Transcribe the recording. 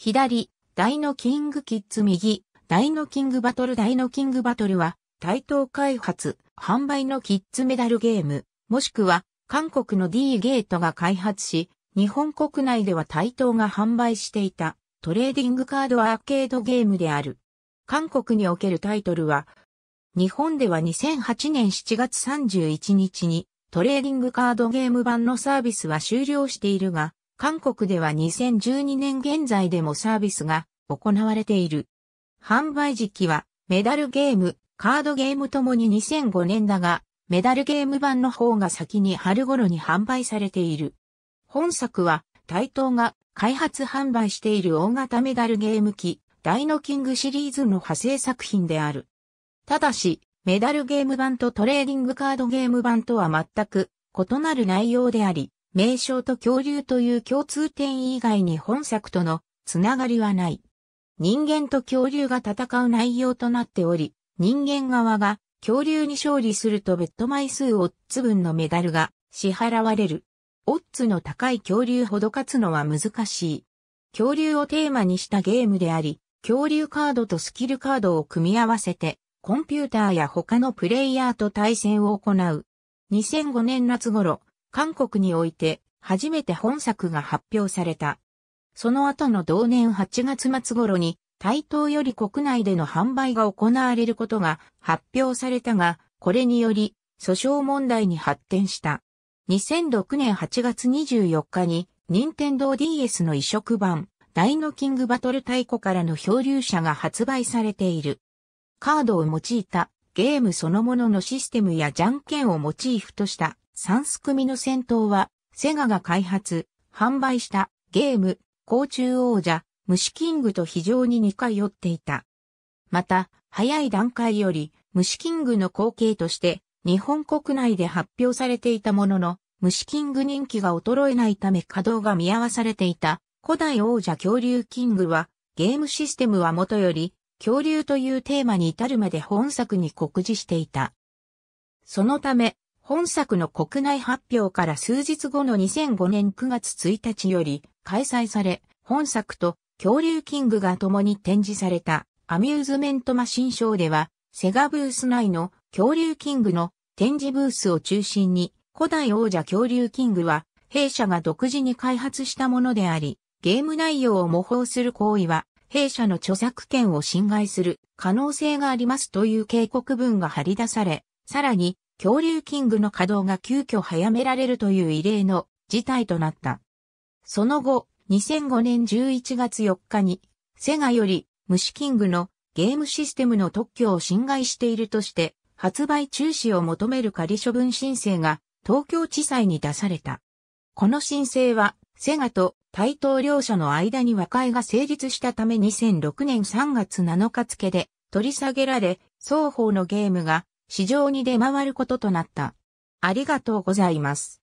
左、ダイノキングキッズ右、ダイノキングバトルダイノキングバトルは、対等開発、販売のキッズメダルゲーム、もしくは、韓国の D ゲートが開発し、日本国内では対等が販売していた、トレーディングカードアーケードゲームである。韓国におけるタイトルは、日本では2008年7月31日に、トレーディングカードゲーム版のサービスは終了しているが、韓国では2012年現在でもサービスが行われている。販売時期はメダルゲーム、カードゲームともに2005年だが、メダルゲーム版の方が先に春頃に販売されている。本作は、台東が開発販売している大型メダルゲーム機、ダイノキングシリーズの派生作品である。ただし、メダルゲーム版とトレーディングカードゲーム版とは全く異なる内容であり、名称と恐竜という共通点以外に本作とのつながりはない。人間と恐竜が戦う内容となっており、人間側が恐竜に勝利するとベッド枚数オッズ分のメダルが支払われる。オッズの高い恐竜ほど勝つのは難しい。恐竜をテーマにしたゲームであり、恐竜カードとスキルカードを組み合わせて、コンピューターや他のプレイヤーと対戦を行う。2005年夏頃、韓国において初めて本作が発表された。その後の同年8月末頃に台東より国内での販売が行われることが発表されたが、これにより訴訟問題に発展した。2006年8月24日に、任天堂 DS の移植版、ダイノキングバトル太鼓からの漂流者が発売されている。カードを用いたゲームそのもののシステムやじゃんけんをモチーフとした三ンス組の戦闘は、セガが開発、販売したゲーム、甲虫王者、虫キングと非常に似通っていた。また、早い段階より、虫キングの後継として、日本国内で発表されていたものの、虫キング人気が衰えないため稼働が見合わされていた、古代王者恐竜キングは、ゲームシステムはもとより、恐竜というテーマに至るまで本作に酷似していた。そのため、本作の国内発表から数日後の2005年9月1日より開催され、本作と恐竜キングが共に展示されたアミューズメントマシンショーでは、セガブース内の恐竜キングの展示ブースを中心に、古代王者恐竜キングは、弊社が独自に開発したものであり、ゲーム内容を模倣する行為は、弊社の著作権を侵害する可能性がありますという警告文が貼り出され、さらに、恐竜キングの稼働が急遽早められるという異例の事態となった。その後、2005年11月4日に、セガより虫キングのゲームシステムの特許を侵害しているとして、発売中止を求める仮処分申請が東京地裁に出された。この申請は、セガと対等両者の間に和解が成立したため2006年3月7日付で取り下げられ、双方のゲームが市場に出回ることとなった。ありがとうございます。